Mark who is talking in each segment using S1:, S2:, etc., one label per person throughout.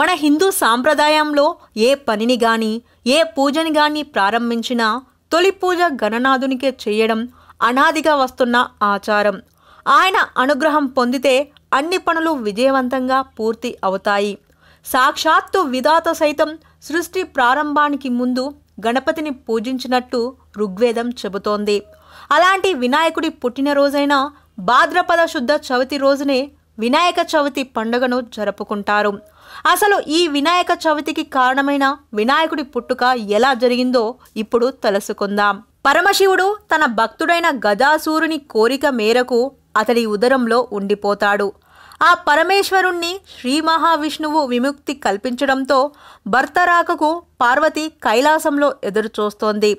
S1: మన హిందూ సాంప్రదాయంలో ఏ పనిని గాని ఏ పూజని గాని ప్రారంభించినా తొలి పూజ గణనాథునికే చేయడం అనాదిగా వస్తున్న ఆచారం ఆయన అనుగ్రహం పొందితే అన్ని పనులు విజయవంతంగా పూర్తి అవుతాయి సాక్షాత్తు విధాత సైతం సృష్టి ప్రారంభానికి ముందు గణపతిని పూజించినట్టు ఋగ్వేదం చెబుతోంది అలాంటి వినాయకుడి పుట్టినరోజైన భాద్రపద శుద్ధ చవితి రోజునే వినాయక చవితి పండుగను జరుపుకుంటారు అసలు ఈ వినాయక చవితికి కారణమైన వినాయకుడి పుట్టుక ఎలా జరిగిందో ఇప్పుడు తెలుసుకుందాం పరమశివుడు తన భక్తుడైన గజాసూరుని కోరిక మేరకు అతడి ఉదరంలో ఉండిపోతాడు ఆ పరమేశ్వరుణ్ణి శ్రీ మహావిష్ణువు విముక్తి కల్పించడంతో భర్త రాకకు పార్వతి కైలాసంలో ఎదురుచూస్తోంది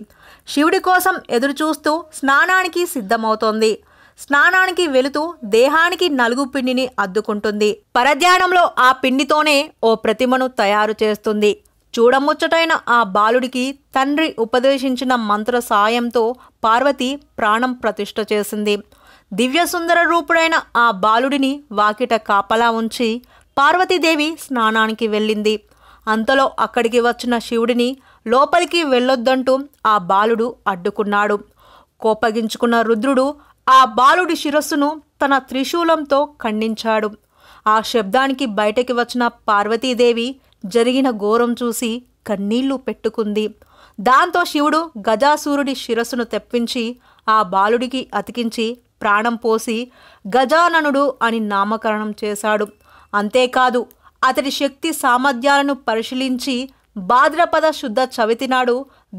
S1: శివుడి కోసం ఎదురుచూస్తూ స్నానానికి సిద్ధమవుతోంది స్నానానికి వెళుతూ దేహానికి నలుగు పిండిని అద్దుకుంటుంది పరధ్యానంలో ఆ పిండితోనే ఓ ప్రతిమను తయారు చేస్తుంది చూడముచ్చటైన ఆ బాలుడికి తండ్రి ఉపదేశించిన మంత్ర సాయంతో పార్వతి ప్రాణం ప్రతిష్ట చేసింది దివ్యసుందర రూపుడైన ఆ బాలుడిని వాకిట కాపలా ఉంచి పార్వతీదేవి స్నానానికి వెళ్ళింది అంతలో అక్కడికి వచ్చిన శివుడిని లోపలికి వెళ్ళొద్దంటూ ఆ బాలుడు అడ్డుకున్నాడు కోపగించుకున్న రుద్రుడు ఆ బాలుడి శిరస్సును తన త్రిశూలంతో ఖండించాడు ఆ శబ్దానికి బయటకి వచ్చిన పార్వతీదేవి జరిగిన ఘోరం చూసి కన్నీళ్లు పెట్టుకుంది దాంతో శివుడు గజాసూరుడి శిరస్సును తెప్పించి ఆ బాలుడికి అతికించి ప్రాణం పోసి గజాననుడు అని నామకరణం చేశాడు అంతేకాదు అతడి శక్తి సామర్థ్యాలను పరిశీలించి భాద్రపద శుద్ధ చవితి నాడు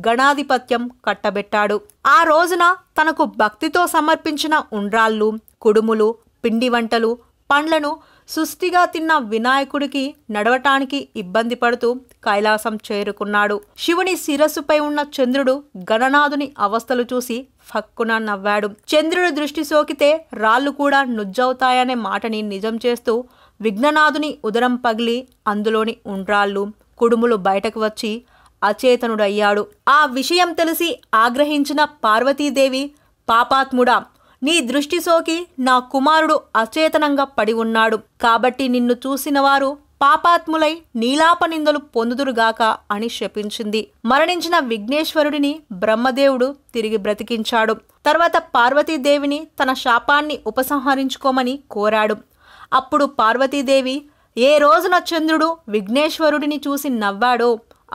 S1: గణాధిపత్యం కట్టబెట్టాడు ఆ రోజున తనకు భక్తితో సమర్పించిన ఉండ్రాళ్ళు కుడుములు పిండి వంటలు పండ్లను సుస్థిగా తిన్న వినాయకుడికి నడవటానికి ఇబ్బంది పడుతూ కైలాసం చేరుకున్నాడు శివుని శిరస్సుపై ఉన్న చంద్రుడు గణనాథుని అవస్థలు చూసి ఫక్కున నవ్వాడు చంద్రుడు దృష్టి సోకితే రాళ్ళు కూడా నుజ్జవుతాయనే మాటని నిజం చేస్తూ విఘ్ననాథుని ఉదరం పగిలి అందులోని ఉండ్రాళ్ళు కుడుములు బయటకు వచ్చి అచేతనుడయ్యాడు ఆ విషయం తెలిసి ఆగ్రహించిన పార్వతీదేవి పాపాత్ముడా నీ దృష్టి సోకి నా కుమారుడు అచేతనంగా పడి ఉన్నాడు కాబట్టి నిన్ను చూసినవారు పాపాత్ములై నీలాప నిందలు పొందుదురుగాక అని శపించింది మరణించిన విఘ్నేశ్వరుడిని బ్రహ్మదేవుడు తిరిగి బ్రతికించాడు తర్వాత పార్వతీదేవిని తన శాపాన్ని ఉపసంహరించుకోమని కోరాడు అప్పుడు పార్వతీదేవి ఏ రోజున చంద్రుడు విఘ్నేశ్వరుడిని చూసి నవ్వాడో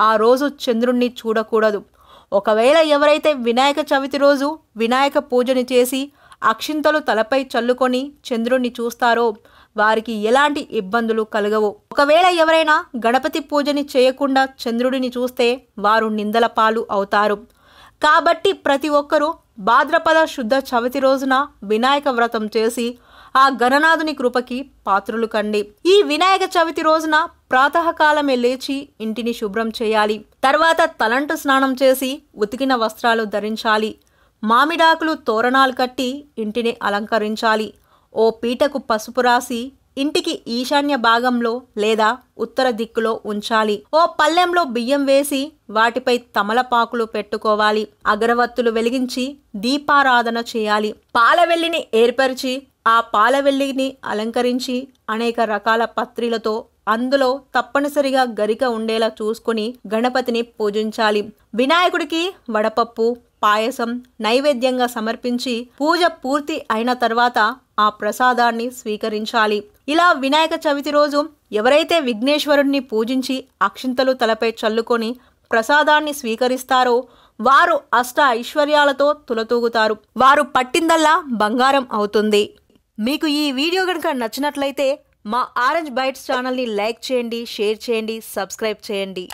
S1: ఆ రోజు చంద్రుణ్ణి చూడకూడదు ఒకవేళ ఎవరైతే వినాయక చవితి రోజు వినాయక పూజని చేసి అక్షింతలు తలపై చల్లుకొని చంద్రుణ్ణి చూస్తారో వారికి ఎలాంటి ఇబ్బందులు కలగవు ఒకవేళ ఎవరైనా గణపతి పూజని చేయకుండా చంద్రుడిని చూస్తే వారు నిందల పాలు అవుతారు కాబట్టి ప్రతి ఒక్కరూ భాద్రపద శుద్ధ చవితి రోజున వినాయక వ్రతం చేసి ఆ గణనాథుని కృపకి పాత్రులు కండి ఈ వినాయక చవితి రోజున ప్రాతకాలమే లేచి ఇంటిని శుభ్రం చేయాలి తర్వాత తలంటు స్నానం చేసి ఉతికిన వస్త్రాలు ధరించాలి మామిడాకులు తోరణాలు కట్టి ఇంటిని అలంకరించాలి ఓ పీటకు పసుపు రాసి ఇంటికి ఈశాన్య భాగంలో లేదా ఉత్తర దిక్కులో ఉంచాలి ఓ పల్లెంలో బియ్యం వేసి వాటిపై తమలపాకులు పెట్టుకోవాలి అగరవత్తులు వెలిగించి దీపారాధన చేయాలి పాలవెల్లిని ఏర్పరిచి ఆ పాలవెల్లిని అలంకరించి అనేక రకాల పత్రిలతో అందులో తప్పనిసరిగా గరిక ఉండేలా చూసుకుని గణపతిని పూజించాలి వినాయకుడికి వడపప్పు పాయసం నైవేద్యంగా సమర్పించి పూజ పూర్తి అయిన తర్వాత ఆ ప్రసాదాన్ని స్వీకరించాలి ఇలా వినాయక చవితి రోజు ఎవరైతే విఘ్నేశ్వరుణ్ణి పూజించి అక్షింతలు తలపై చల్లుకొని ప్రసాదాన్ని స్వీకరిస్తారో వారు అష్ట ఐశ్వర్యాలతో తులతూగుతారు వారు పట్టిందల్లా బంగారం అవుతుంది మీకు ఈ వీడియో కనుక నచ్చినట్లయితే మా ఆరెంజ్ బైట్స్ ఛానల్ని లైక్ చేయండి షేర్ చేయండి సబ్స్క్రైబ్ చేయండి